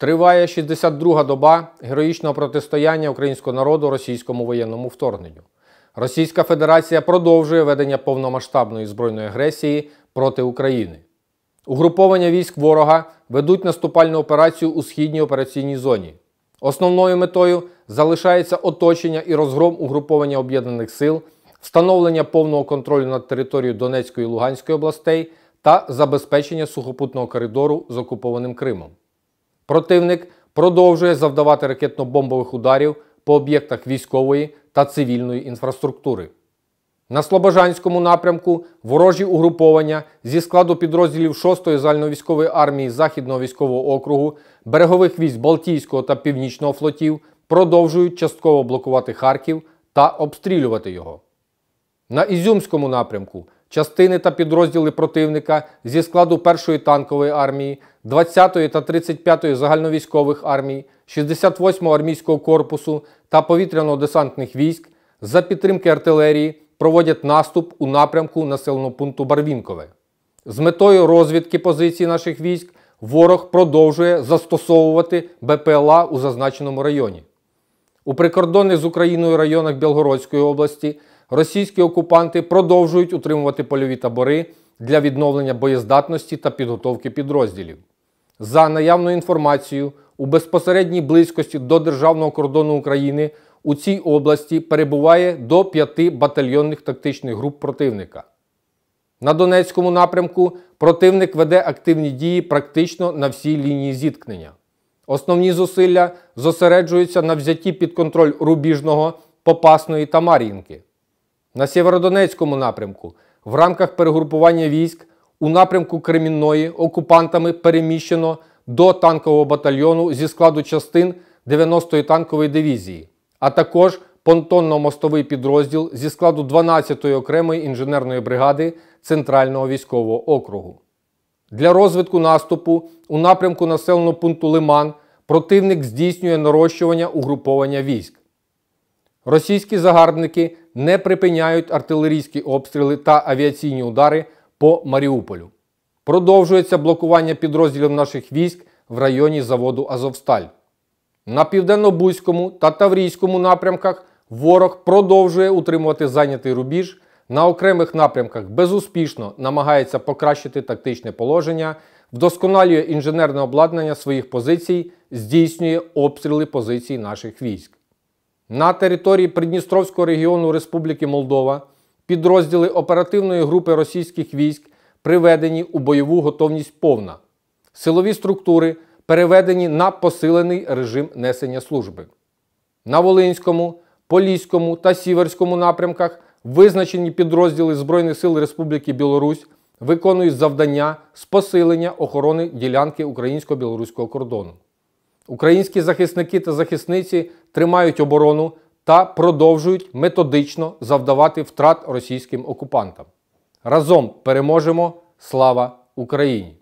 Триває 62-га доба героїчного протистояння українського народу російському воєнному вторгненню. Російська Федерація продовжує ведення повномасштабної збройної агресії проти України. Угруповання військ ворога ведуть наступальну операцію у східній операційній зоні. Основною метою залишається оточення і розгром угруповання об'єднаних сил, встановлення повного контролю над територією Донецької та Луганської областей та забезпечення сухопутного коридору з окупованим Кримом. Противник продовжує завдавати ракетно-бомбових ударів по об'єктах військової та цивільної інфраструктури. На Слобожанському напрямку ворожі угруповання зі складу підрозділів 6-ї загальновійськової армії Західного військового округу, берегових військ Балтійського та Північного флотів продовжують частково блокувати Харків та обстрілювати його. На Ізюмському напрямку частини та підрозділи противника зі складу 1-ї танкової армії, 20-ї та 35-ї загальновійськових армій, 68-го армійського корпусу та повітряно-десантних військ за підтримки артилерії проводять наступ у напрямку населеного пункту Барвінкове. З метою розвідки позицій наших військ ворог продовжує застосовувати БПЛА у зазначеному районі. У прикордонних з Україною районах Білгородської області російські окупанти продовжують утримувати польові табори для відновлення боєздатності та підготовки підрозділів. За наявною інформацією, у безпосередній близькості до державного кордону України у цій області перебуває до п'яти батальйонних тактичних груп противника. На Донецькому напрямку противник веде активні дії практично на всій лінії зіткнення. Основні зусилля зосереджуються на взятті під контроль Рубіжного, Попасної та Мар'їнки. На Сєвєродонецькому напрямку в рамках перегрупування військ у напрямку Кремінної окупантами переміщено до танкового батальйону зі складу частин 90-ї танкової дивізії, а також понтонно-мостовий підрозділ зі складу 12-ї окремої інженерної бригади Центрального військового округу. Для розвитку наступу у напрямку населеного пункту Лиман противник здійснює нарощування угруповання військ. Російські загарбники не припиняють артилерійські обстріли та авіаційні удари по Маріуполю. Продовжується блокування підрозділів наших військ в районі заводу Азовсталь. На південно-бузькому та Таврійському напрямках ворог продовжує утримувати зайнятий рубіж. На окремих напрямках безуспішно намагається покращити тактичне положення, вдосконалює інженерне обладнання своїх позицій, здійснює обстріли позицій наших військ. На території Придністровського регіону Республіки Молдова підрозділи оперативної групи російських військ приведені у бойову готовність повна. Силові структури переведені на посилений режим несення служби. На Волинському, Поліському та Сіверському напрямках визначені підрозділи Збройних сил Республіки Білорусь виконують завдання з посилення охорони ділянки українсько-білоруського кордону. Українські захисники та захисниці тримають оборону та продовжують методично завдавати втрат російським окупантам. Разом переможемо! Слава Україні!